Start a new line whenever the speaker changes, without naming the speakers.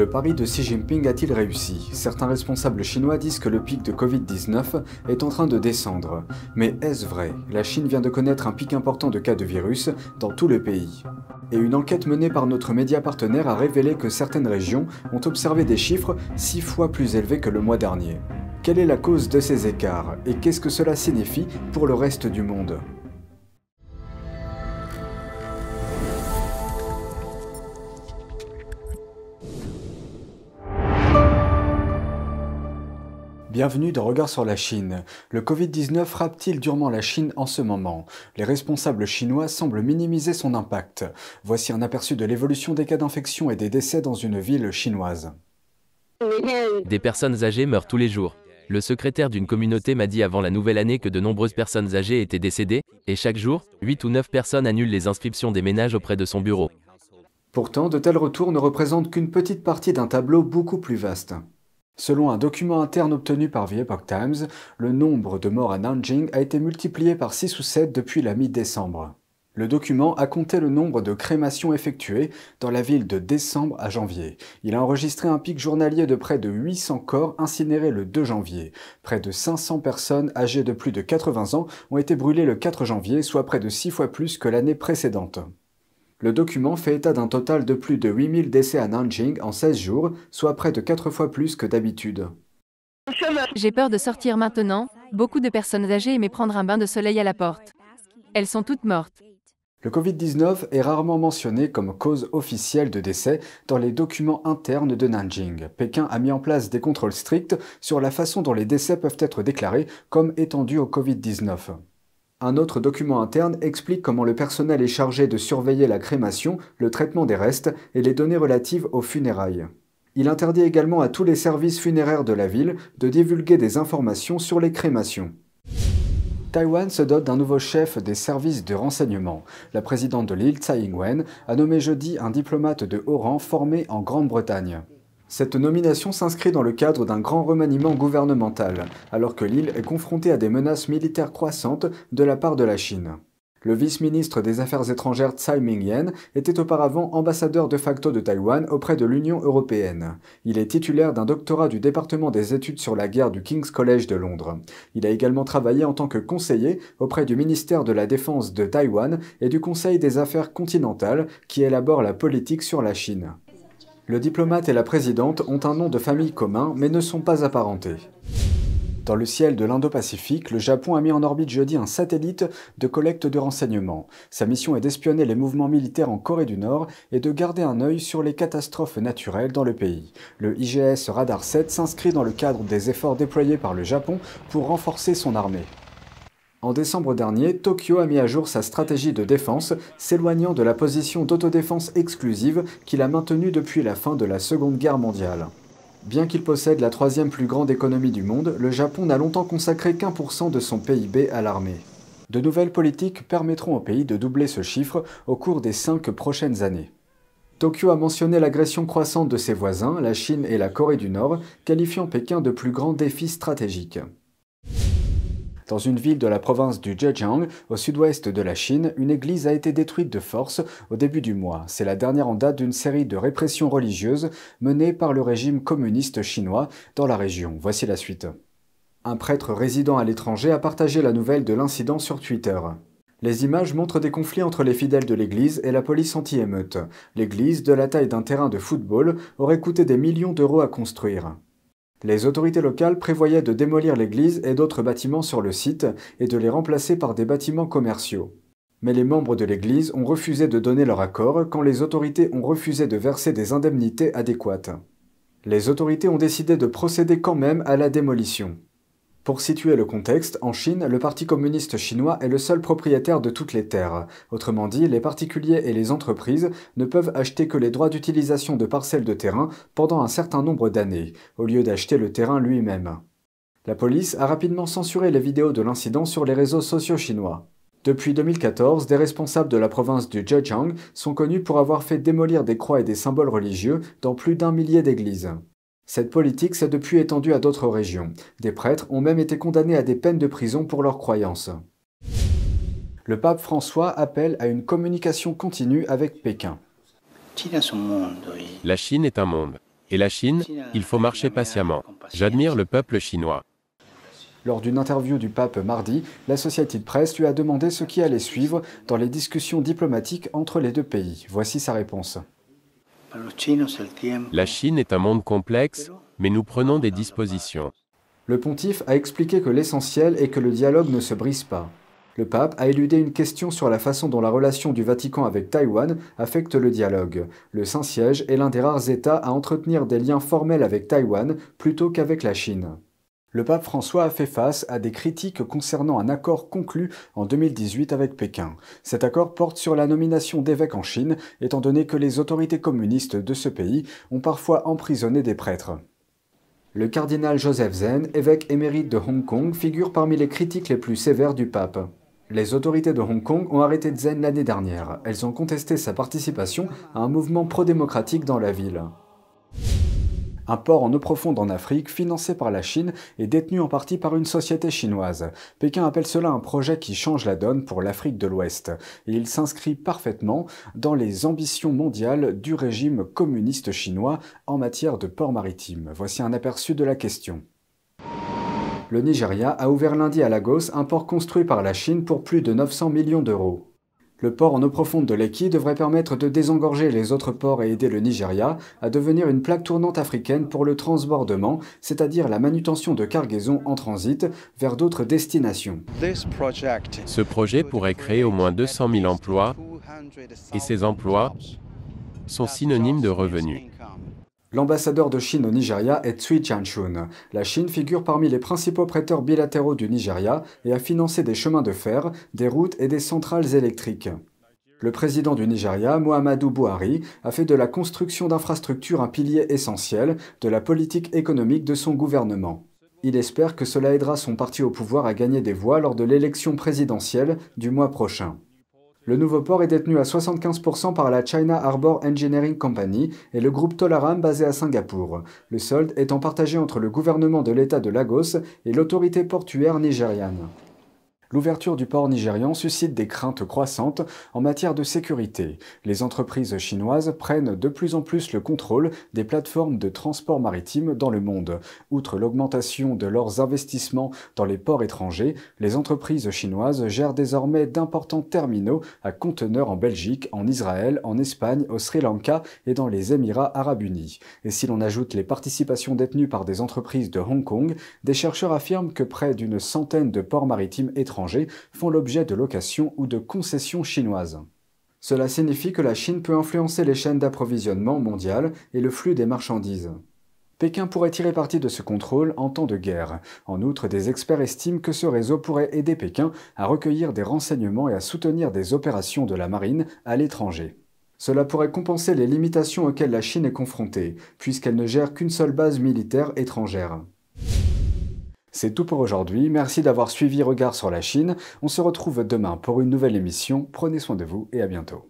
Le pari de Xi Jinping a-t-il réussi Certains responsables chinois disent que le pic de Covid-19 est en train de descendre. Mais est-ce vrai La Chine vient de connaître un pic important de cas de virus dans tout le pays. Et une enquête menée par notre média partenaire a révélé que certaines régions ont observé des chiffres 6 fois plus élevés que le mois dernier. Quelle est la cause de ces écarts et qu'est-ce que cela signifie pour le reste du monde Bienvenue dans Regard sur la Chine. Le Covid-19 frappe-t-il durement la Chine en ce moment Les responsables chinois semblent minimiser son impact. Voici un aperçu de l'évolution des cas d'infection et des décès dans une ville chinoise. Des personnes âgées meurent tous les jours. Le secrétaire d'une communauté m'a dit avant la nouvelle année que de nombreuses personnes âgées étaient décédées, et chaque jour, 8 ou 9 personnes annulent les inscriptions des ménages auprès de son bureau. Pourtant, de tels retours ne représentent qu'une petite partie d'un tableau beaucoup plus vaste. Selon un document interne obtenu par The Epoch Times, le nombre de morts à Nanjing a été multiplié par 6 ou 7 depuis la mi-décembre. Le document a compté le nombre de crémations effectuées dans la ville de décembre à janvier. Il a enregistré un pic journalier de près de 800 corps incinérés le 2 janvier. Près de 500 personnes âgées de plus de 80 ans ont été brûlées le 4 janvier, soit près de 6 fois plus que l'année précédente. Le document fait état d'un total de plus de 8000 décès à Nanjing en 16 jours, soit près de 4 fois plus que d'habitude. J'ai peur de sortir maintenant, beaucoup de personnes âgées aimaient prendre un bain de soleil à la porte. Elles sont toutes mortes. Le Covid-19 est rarement mentionné comme cause officielle de décès dans les documents internes de Nanjing. Pékin a mis en place des contrôles stricts sur la façon dont les décès peuvent être déclarés comme étendus au Covid-19. Un autre document interne explique comment le personnel est chargé de surveiller la crémation, le traitement des restes et les données relatives aux funérailles. Il interdit également à tous les services funéraires de la ville de divulguer des informations sur les crémations. Taïwan se dote d'un nouveau chef des services de renseignement. La présidente de l'île, Tsai Ing-wen, a nommé jeudi un diplomate de haut rang formé en Grande-Bretagne. Cette nomination s'inscrit dans le cadre d'un grand remaniement gouvernemental, alors que l'île est confrontée à des menaces militaires croissantes de la part de la Chine. Le vice-ministre des Affaires étrangères Tsai Ming-yen était auparavant ambassadeur de facto de Taïwan auprès de l'Union européenne. Il est titulaire d'un doctorat du département des études sur la guerre du King's College de Londres. Il a également travaillé en tant que conseiller auprès du ministère de la Défense de Taïwan et du Conseil des Affaires continentales qui élabore la politique sur la Chine. Le diplomate et la présidente ont un nom de famille commun mais ne sont pas apparentés. Dans le ciel de l'Indo-Pacifique, le Japon a mis en orbite jeudi un satellite de collecte de renseignements. Sa mission est d'espionner les mouvements militaires en Corée du Nord et de garder un œil sur les catastrophes naturelles dans le pays. Le IGS Radar 7 s'inscrit dans le cadre des efforts déployés par le Japon pour renforcer son armée. En décembre dernier, Tokyo a mis à jour sa stratégie de défense, s'éloignant de la position d'autodéfense exclusive qu'il a maintenue depuis la fin de la Seconde Guerre mondiale. Bien qu'il possède la troisième plus grande économie du monde, le Japon n'a longtemps consacré qu'un pour cent de son PIB à l'armée. De nouvelles politiques permettront au pays de doubler ce chiffre au cours des cinq prochaines années. Tokyo a mentionné l'agression croissante de ses voisins, la Chine et la Corée du Nord, qualifiant Pékin de plus grand défi stratégique. Dans une ville de la province du Zhejiang, au sud-ouest de la Chine, une église a été détruite de force au début du mois. C'est la dernière en date d'une série de répressions religieuses menées par le régime communiste chinois dans la région. Voici la suite. Un prêtre résident à l'étranger a partagé la nouvelle de l'incident sur Twitter. Les images montrent des conflits entre les fidèles de l'Église et la police anti-émeute. L'Église, de la taille d'un terrain de football, aurait coûté des millions d'euros à construire. Les autorités locales prévoyaient de démolir l'église et d'autres bâtiments sur le site et de les remplacer par des bâtiments commerciaux. Mais les membres de l'église ont refusé de donner leur accord quand les autorités ont refusé de verser des indemnités adéquates. Les autorités ont décidé de procéder quand même à la démolition. Pour situer le contexte, en Chine, le Parti communiste chinois est le seul propriétaire de toutes les terres. Autrement dit, les particuliers et les entreprises ne peuvent acheter que les droits d'utilisation de parcelles de terrain pendant un certain nombre d'années, au lieu d'acheter le terrain lui-même. La police a rapidement censuré les vidéos de l'incident sur les réseaux sociaux chinois. Depuis 2014, des responsables de la province du Zhejiang sont connus pour avoir fait démolir des croix et des symboles religieux dans plus d'un millier d'églises. Cette politique s'est depuis étendue à d'autres régions. Des prêtres ont même été condamnés à des peines de prison pour leurs croyances. Le pape François appelle à une communication continue avec Pékin. La Chine est un monde. Et la Chine, il faut marcher patiemment. J'admire le peuple chinois. Lors d'une interview du pape mardi, la Société de presse lui a demandé ce qui allait suivre dans les discussions diplomatiques entre les deux pays. Voici sa réponse. La Chine est un monde complexe, mais nous prenons des dispositions. Le pontife a expliqué que l'essentiel est que le dialogue ne se brise pas. Le pape a éludé une question sur la façon dont la relation du Vatican avec Taïwan affecte le dialogue. Le Saint-Siège est l'un des rares États à entretenir des liens formels avec Taïwan plutôt qu'avec la Chine. Le pape François a fait face à des critiques concernant un accord conclu en 2018 avec Pékin. Cet accord porte sur la nomination d'évêques en Chine, étant donné que les autorités communistes de ce pays ont parfois emprisonné des prêtres. Le cardinal Joseph Zen, évêque émérite de Hong Kong, figure parmi les critiques les plus sévères du pape. Les autorités de Hong Kong ont arrêté Zen l'année dernière. Elles ont contesté sa participation à un mouvement pro-démocratique dans la ville un port en eau profonde en Afrique financé par la Chine et détenu en partie par une société chinoise. Pékin appelle cela un projet qui change la donne pour l'Afrique de l'Ouest. Et il s'inscrit parfaitement dans les ambitions mondiales du régime communiste chinois en matière de port maritime. Voici un aperçu de la question. Le Nigeria a ouvert lundi à Lagos un port construit par la Chine pour plus de 900 millions d'euros. Le port en eau profonde de l'Eki devrait permettre de désengorger les autres ports et aider le Nigeria à devenir une plaque tournante africaine pour le transbordement, c'est-à-dire la manutention de cargaisons en transit vers d'autres destinations. Ce projet pourrait créer au moins 200 000 emplois, et ces emplois sont synonymes de revenus. L'ambassadeur de Chine au Nigeria est Tsui Chanchun. La Chine figure parmi les principaux prêteurs bilatéraux du Nigeria et a financé des chemins de fer, des routes et des centrales électriques. Le président du Nigeria, Mohamedou Buhari, a fait de la construction d'infrastructures un pilier essentiel de la politique économique de son gouvernement. Il espère que cela aidera son parti au pouvoir à gagner des voix lors de l'élection présidentielle du mois prochain. Le nouveau port est détenu à 75% par la China Harbor Engineering Company et le groupe Tolaram basé à Singapour, le solde étant partagé entre le gouvernement de l'État de Lagos et l'autorité portuaire nigériane l'ouverture du port nigérian suscite des craintes croissantes en matière de sécurité. Les entreprises chinoises prennent de plus en plus le contrôle des plateformes de transport maritime dans le monde. Outre l'augmentation de leurs investissements dans les ports étrangers, les entreprises chinoises gèrent désormais d'importants terminaux à conteneurs en Belgique, en Israël, en Espagne, au Sri Lanka et dans les Émirats arabes unis. Et si l'on ajoute les participations détenues par des entreprises de Hong Kong, des chercheurs affirment que près d'une centaine de ports maritimes étrangers font l'objet de locations ou de concessions chinoises. Cela signifie que la Chine peut influencer les chaînes d'approvisionnement mondiales et le flux des marchandises. Pékin pourrait tirer parti de ce contrôle en temps de guerre. En outre, des experts estiment que ce réseau pourrait aider Pékin à recueillir des renseignements et à soutenir des opérations de la marine à l'étranger. Cela pourrait compenser les limitations auxquelles la Chine est confrontée, puisqu'elle ne gère qu'une seule base militaire étrangère. C'est tout pour aujourd'hui, merci d'avoir suivi Regard sur la Chine, on se retrouve demain pour une nouvelle émission, prenez soin de vous et à bientôt.